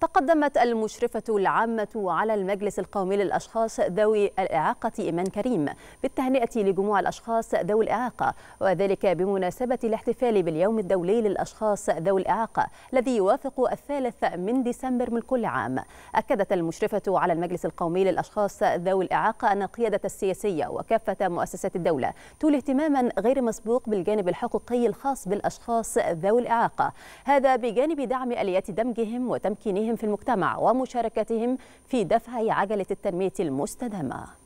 تقدمت المشرفة العامة على المجلس القومي للأشخاص ذوي الإعاقة إيمان كريم بالتهنئة لجموع الأشخاص ذوي الإعاقة وذلك بمناسبة الاحتفال باليوم الدولي للأشخاص ذوي الإعاقة الذي يوافق الثالث من ديسمبر من كل عام أكدت المشرفة على المجلس القومي للأشخاص ذوي الإعاقة أن القيادة السياسية وكافة مؤسسات الدولة تولي اهتماما غير مسبوق بالجانب الحقوقي الخاص بالأشخاص ذوي الإعاقة هذا بجانب دعم آليات دمجهم وتمكينهم دورهم في المجتمع ومشاركتهم في دفع عجلة التنمية المستدامة